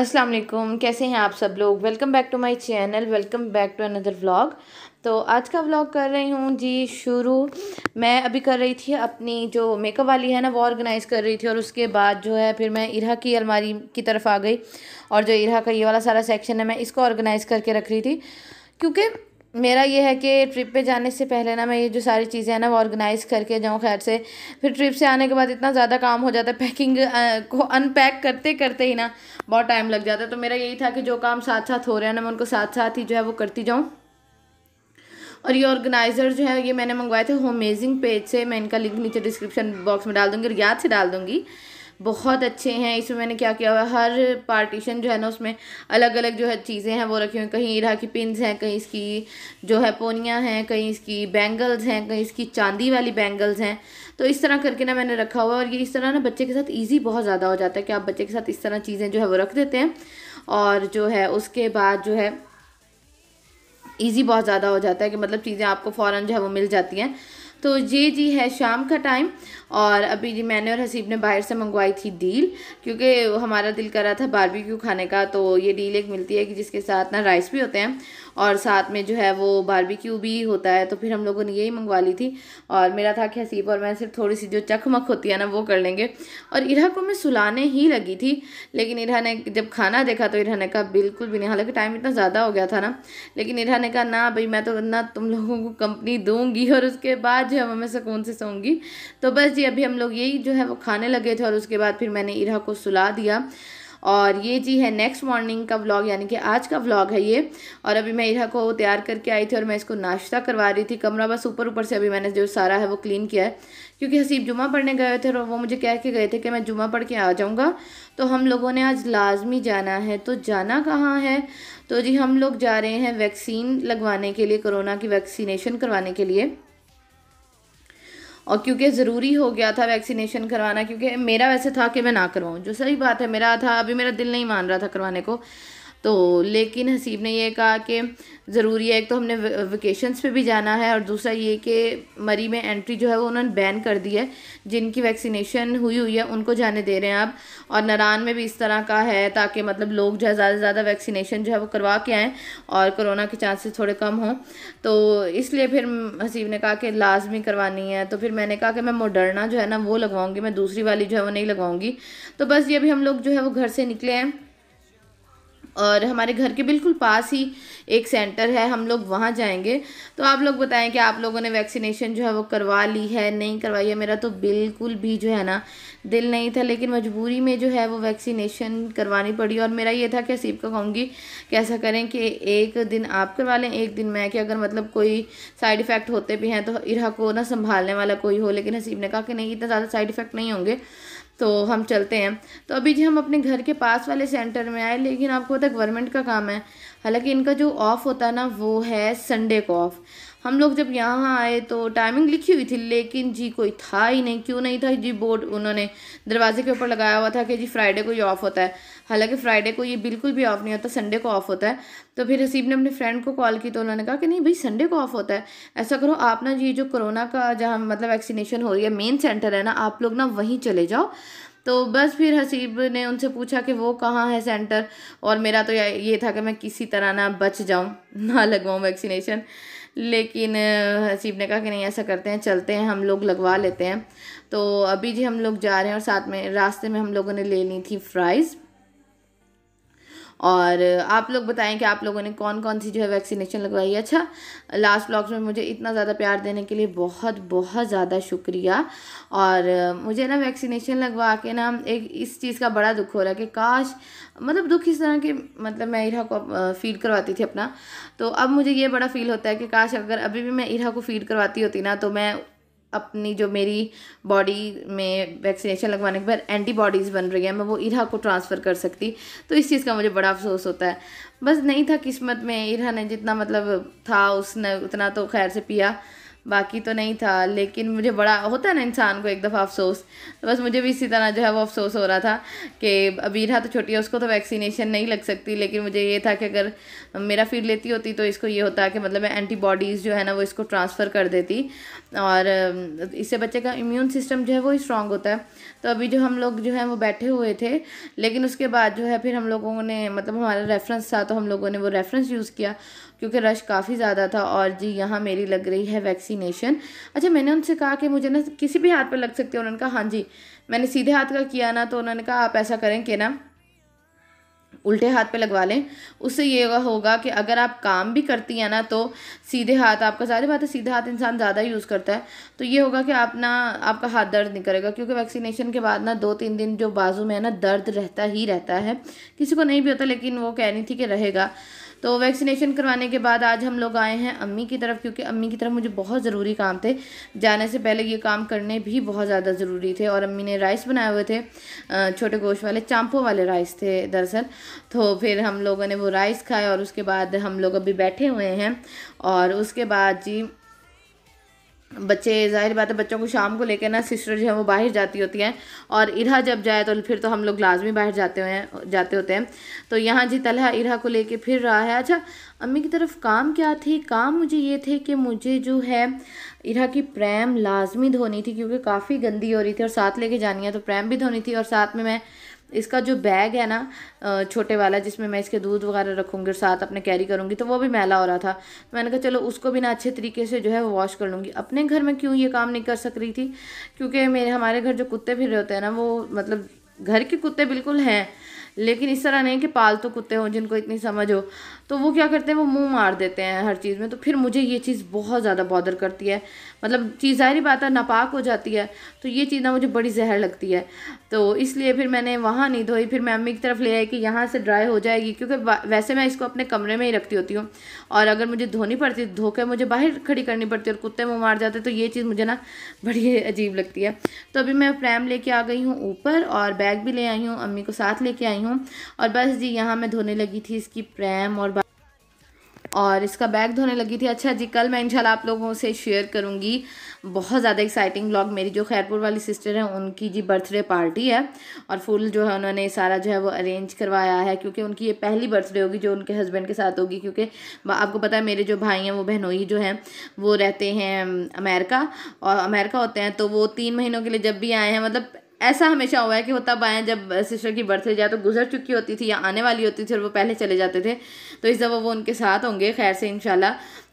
अस्सलाम वालेकुम कैसे हैं आप सब लोग welcome back to my channel welcome back to another vlog तो आज का व्लॉग कर रही हूँ जी शुरू मैं अभी कर रही थी अपनी जो मेकअप वाली है ना वो ऑर्गेनाइज़ कर रही थी और उसके बाद जो है फिर मैं इरा की अलमारी की तरफ आ गई और जो इरा का ये वाला सारा सेक्शन है मैं इसको ऑर्गेनाइज़ करके रख रही थी क्योंकि मेरा ये है कि ट्रिप पे जाने से पहले ना मैं ये जो सारी चीज़ें हैं ना वो ऑर्गेनाइज़ करके जाऊँ खैर से फिर ट्रिप से आने के बाद इतना ज़्यादा काम हो जाता है पैकिंग को अनपैक करते करते ही ना बहुत टाइम लग जाता है तो मेरा यही था कि जो काम साथ साथ हो रहे हैं ना मैं उनको साथ साथ ही जो है वो करती जाऊँ और ये ऑर्गेनाइज़र जो है ये मैंने मंगवाए थे होमेजिंग पेज से मैं इनका लिंक नीचे डिस्क्रिप्शन बॉक्स में डाल दूँगी और याद से डाल दूँगी बहुत अच्छे हैं इसमें मैंने क्या किया हुआ है हर पार्टीशन जो है ना उसमें अलग अलग जो है चीज़ें हैं वो रखी हुई कहीं इरा की पिन हैं कहीं इसकी जो है पोनियाँ हैं कहीं इसकी बैंगल्स हैं कहीं इसकी चांदी वाली बैंगल्स हैं तो इस तरह करके ना मैंने रखा हुआ और ये इस तरह ना बच्चे के साथ ईजी बहुत ज़्यादा हो जाता है कि आप बच्चे के साथ इस तरह चीज़ें जो है वो रख देते हैं और जो है उसके बाद जो है ईजी बहुत ज़्यादा हो जाता है कि मतलब चीज़ें आपको फ़ौर जो है वो मिल जाती हैं तो ये जी है शाम का टाइम और अभी जी मैंने और हसीब ने बाहर से मंगवाई थी डील क्योंकि हमारा दिल कर रहा था बारबेक्यू खाने का तो ये डील एक मिलती है कि जिसके साथ ना राइस भी होते हैं और साथ में जो है वो बारबेक्यू भी होता है तो फिर हम लोगों ने यही मंगवा ली थी और मेरा था कि हसीब और मैं सिर्फ थोड़ी सी जो चकमक होती है ना वो कर लेंगे और इरा को मैं सुलाने ही लगी थी लेकिन इरा ने जब खाना देखा तो इरा ने कहा बिल्कुल भी नहीं हालांकि टाइम इतना ज़्यादा हो गया था ना लेकिन इरा ने कहा ना भाई मैं तो ना तुम लोगों को कंपनी दूँगी और उसके बाद जो है मैं सुकून से सोंगी तो बस जी थी अभी हम लोग यही जो है वो खाने लगे थे और उसके बाद फिर मैंने इरा को सुला दिया और ये जी है नेक्स्ट मॉर्निंग का व्लॉग यानी कि आज का व्लॉग है ये और अभी मैं इरा को तैयार करके आई थी और मैं इसको नाश्ता करवा रही थी कमरा बस ऊपर ऊपर से अभी मैंने जो सारा है वो क्लीन किया है क्योंकि हसीब जुमा पढ़ने गए थे और वो मुझे कह के गए थे कि मैं जुमा पढ़ के आ जाऊँगा तो हम लोगों ने आज लाजमी जाना है तो जाना कहाँ है तो जी हम लोग जा रहे हैं वैक्सीन लगवाने के लिए कोरोना की वैक्सीनेशन करवाने के लिए और क्योंकि ज़रूरी हो गया था वैक्सीनेशन करवाना क्योंकि मेरा वैसे था कि मैं ना करवाऊँ जो सही बात है मेरा था अभी मेरा दिल नहीं मान रहा था करवाने को तो लेकिन हसीब ने यह कहा कि ज़रूरी है एक तो हमने वेकेशंस पे भी जाना है और दूसरा ये कि मरी में एंट्री जो है वो उन्होंने बैन कर दी है जिनकी वैक्सीनेशन हुई हुई है उनको जाने दे रहे हैं आप और नारान में भी इस तरह का है ताकि मतलब लोग जो है ज़्यादा से ज़्यादा वैक्सीनेशन जो है वो करवा के आएँ और कोरोना के चांसेस थोड़े कम हों तो इसलिए फिर हसीब ने कहा कि लाजमी करवानी है तो फिर मैंने कहा कि मैं मोडरना जो है ना वो लगवाऊँगी मैं दूसरी वाली जो है वो नहीं लगवाऊँगी तो बस ये भी हम लोग जो है वो घर से निकले हैं और हमारे घर के बिल्कुल पास ही एक सेंटर है हम लोग वहाँ जाएंगे तो आप लोग बताएं कि आप लोगों ने वैक्सीनेशन जो है वो करवा ली है नहीं करवाई है मेरा तो बिल्कुल भी जो है ना दिल नहीं था लेकिन मजबूरी में जो है वो वैक्सीनेशन करवानी पड़ी और मेरा ये था कि असीब का कहूँगी कि ऐसा करें कि एक दिन आप करवा लें एक दिन मैं कि अगर मतलब कोई साइड इफ़ेक्ट होते भी हैं तो इरा को ना संभालने वाला कोई हो लेकिन हसीब ने कहा कि नहीं इतना ज़्यादा साइड इफ़ेक्ट नहीं होंगे तो हम चलते हैं तो अभी जी हम अपने घर के पास वाले सेंटर में आए लेकिन आपको पता गवर्नमेंट का काम है हालांकि इनका जो ऑफ़ होता है ना वो है संडे को ऑफ़ हम लोग जब यहाँ आए तो टाइमिंग लिखी हुई थी लेकिन जी कोई था ही नहीं क्यों नहीं था जी बोर्ड उन्होंने दरवाजे के ऊपर लगाया हुआ था कि जी फ्राइडे को ये ऑफ़ होता है हालांकि फ्राइडे को ये बिल्कुल भी ऑफ नहीं होता संडे को ऑफ होता है तो फिर हसीब ने अपने फ्रेंड को कॉल की तो उन्होंने कहा कि नहीं भाई संडे को ऑफ होता है ऐसा करो आप ना ये जो कोरोना का जहाँ मतलब वैक्सीनेशन हो रही है मेन सेंटर है ना आप लोग ना वहीं चले जाओ तो बस फिर हसीब ने उनसे पूछा कि वो कहाँ है सेंटर और मेरा तो ये था कि मैं किसी तरह ना बच जाऊँ ना लगवाऊँ वैक्सीनेशन लेकिन हसीब ने कहा कि नहीं ऐसा करते हैं चलते हैं हम लोग लगवा लेते हैं तो अभी जी हम लोग जा रहे हैं और साथ में रास्ते में हम लोगों ने ले ली थी फ्राइज़ और आप लोग बताएं कि आप लोगों ने कौन कौन सी जो है वैक्सीनेशन लगवाई है अच्छा लास्ट ब्लॉग्स में मुझे इतना ज़्यादा प्यार देने के लिए बहुत बहुत ज़्यादा शुक्रिया और मुझे ना वैक्सीनेशन लगवा के ना एक इस चीज़ का बड़ा दुख हो रहा है कि काश मतलब दुख इस तरह के मतलब मैं इरा को फीड करवाती थी अपना तो अब मुझे ये बड़ा फील होता है कि काश अगर अभी भी मैं इरा को फीड करवाती होती ना तो मैं अपनी जो मेरी बॉडी में वैक्सीनेशन लगवाने के बाद एंटीबॉडीज़ बन रही है मैं वो इरा को ट्रांसफ़र कर सकती तो इस चीज़ का मुझे बड़ा अफसोस होता है बस नहीं था किस्मत में इरा ने जितना मतलब था उसने उतना तो खैर से पिया बाकी तो नहीं था लेकिन मुझे बड़ा होता है ना इंसान को एक दफ़ा अफसोस तो बस मुझे भी इसी तरह जो है वो अफसोस हो रहा था कि हाँ तो छोटी है उसको तो वैक्सीनेशन नहीं लग सकती लेकिन मुझे ये था कि अगर मेरा फीड लेती होती तो इसको ये होता कि मतलब मैं एंटीबॉडीज़ जो है ना वो इसको ट्रांसफ़र कर देती और इससे बच्चे का इम्यून सिस्टम जो है वो स्ट्रांग होता है तो अभी जो हम लोग जो है वो बैठे हुए थे लेकिन उसके बाद जो है फिर हम लोगों ने मतलब हमारा रेफरेंस था तो हम लोगों ने वो रेफरेंस यूज़ किया क्योंकि रश काफ़ी ज़्यादा था और जी यहाँ मेरी लग रही है वैक्सीन वैक्सीनेशन अच्छा मैंने उनसे कहा कि मुझे ना किसी भी हाथ पर लग सकती है उन्होंने कहा हाँ जी मैंने सीधे हाथ का किया ना तो उन्होंने कहा आप ऐसा करें कि ना उल्टे हाथ पे लगवा लें उससे ये होगा कि अगर आप काम भी करती हैं ना तो सीधे हाथ आपका ज़्यादा बात है सीधे हाथ इंसान ज़्यादा यूज़ करता है तो ये होगा कि आप ना आपका हाथ दर्द नहीं करेगा क्योंकि वैक्सीनेशन के बाद ना दो तीन दिन जो बाजू में है ना दर्द रहता ही रहता है किसी को नहीं भी होता लेकिन वो कह रही थी कि रहेगा तो वैक्सीनेशन करवाने के बाद आज हम लोग आए हैं अम्मी की तरफ क्योंकि अम्मी की तरफ मुझे बहुत ज़रूरी काम थे जाने से पहले ये काम करने भी बहुत ज़्यादा ज़रूरी थे और अम्मी ने राइस बनाए हुए थे छोटे गोश वाले चांपों वाले राइस थे दरअसल तो फिर हम लोगों ने वो राइस खाए और उसके बाद हम लोग अभी बैठे हुए हैं और उसके बाद जी बच्चे जाहिर बात है बच्चों को शाम को लेकर ना सिस्टर जो है वो बाहर जाती होती हैं और इरा जब जाए तो फिर तो हम लोग लाजमी बाहर जाते हैं जाते होते हैं तो यहाँ जी तलहा इरा को लेके फिर रहा है अच्छा अम्मी की तरफ काम क्या थी काम मुझे ये थे कि मुझे जो है इरा की प्रेम लाजमी धोनी थी क्योंकि काफ़ी गंदी हो रही थी और साथ लेके जानी है तो प्रेम भी धोनी थी और साथ में मैं इसका जो बैग है ना छोटे वाला जिसमें मैं इसके दूध वगैरह रखूँगी और साथ अपने कैरी करूँगी तो वो भी मैला हो रहा था तो मैंने कहा चलो उसको भी ना अच्छे तरीके से जो है वो वॉश कर लूँगी अपने घर में क्यों ये काम नहीं कर सक रही थी क्योंकि मेरे हमारे घर जो कुत्ते फिर रहे होते हैं ना वो मतलब घर के कुत्ते बिल्कुल हैं लेकिन इस तरह नहीं कि पालतू तो कुत्ते हों जिनको इतनी समझ हो तो वो क्या करते हैं वो मुंह मार देते हैं हर चीज़ में तो फिर मुझे ये चीज़ बहुत ज़्यादा बॉदर करती है मतलब चीज़ ज़ाहरी बात है नापाक हो जाती है तो ये चीज़ ना मुझे बड़ी जहर लगती है तो इसलिए फिर मैंने वहाँ नहीं धोई फिर मैं अम्मी की तरफ ले आई कि यहाँ से ड्राई हो जाएगी क्योंकि वैसे मैं इसको अपने कमरे में ही रखती होती हूँ और अगर मुझे धोनी पड़ती धो के मुझे बाहर खड़ी करनी पड़ती और कुत्ते मुँह मार जाते तो ये चीज़ मुझे ना बड़ी अजीब लगती है तो अभी मैं फ्रैम ले आ गई हूँ ऊपर और बैग भी ले आई हूँ अम्मी को साथ ले आई हूँ हूँ और बस जी यहाँ मैं धोने लगी थी इसकी प्रेम और और इसका बैग धोने लगी थी अच्छा जी कल मैं इंशाल्लाह आप लोगों से शेयर करूँगी बहुत ज़्यादा एक्साइटिंग ब्लॉग मेरी जो खैरपुर वाली सिस्टर है उनकी जी बर्थडे पार्टी है और फुल जो है उन्होंने सारा जो है वो अरेंज करवाया है क्योंकि उनकी ये पहली बर्थडे होगी जो उनके हस्बैंड के साथ होगी क्योंकि आपको पता है मेरे जो भाई हैं वो बहनोई जो हैं वो रहते हैं अमेरिका और अमेरिका होते हैं तो वो तीन महीनों के लिए जब भी आए हैं मतलब ऐसा हमेशा हुआ है कि होता बाएँ जब सिस्टर की बर्थडे जाए तो गुजर चुकी होती थी या आने वाली होती थी और वो पहले चले जाते थे तो इस दफ़ा वो उनके साथ होंगे खैर से इन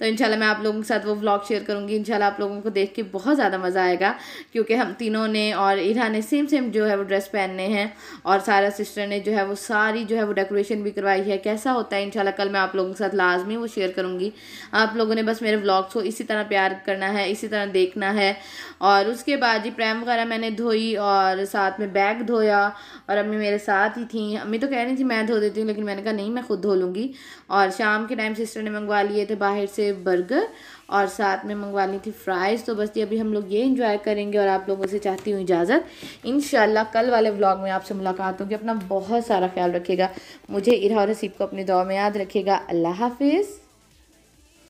तो इनशाला मैं आप लोगों के साथ वो व्लॉग शेयर करूँगी इनशाला आप लोगों को देख के बहुत ज़्यादा मज़ा आएगा क्योंकि हम तीनों ने और इरा ने सेम सेम जो है वो ड्रेस पहनने हैं और सारा सिस्टर ने जो है वो सारी जो है वो डेकोरेशन भी करवाई है कैसा होता है इनशाला कल मैं आप लोगों के साथ लाजमी वो शेयर करूँगी आप लोगों ने बस मेरे व्लॉग्स को इसी तरह प्यार करना है इसी तरह देखना है और उसके बाद जी प्रैम वगैरह मैंने धोई और साथ में बैग धोया और अम्मी मेरे साथ ही थी अम्मी तो कह रही थी मैं धो देती हूँ लेकिन मैंने कहा नहीं मैं खुद धो लूँगी और शाम के टाइम सिस्टर ने मंगवा लिए थे बाहर से बर्गर और साथ में मंगवा ली थी फ्राइज़ तो बस ये अभी हम लोग ये इन्जॉय करेंगे और आप लोगों से चाहती हूँ इजाज़त इन कल वाले व्लॉग में आपसे मुलाकात होगी अपना बहुत सारा ख्याल रखेगा मुझे इरा और रसीब को अपने दुआ में याद रखेगा अल्लाह हाफिज़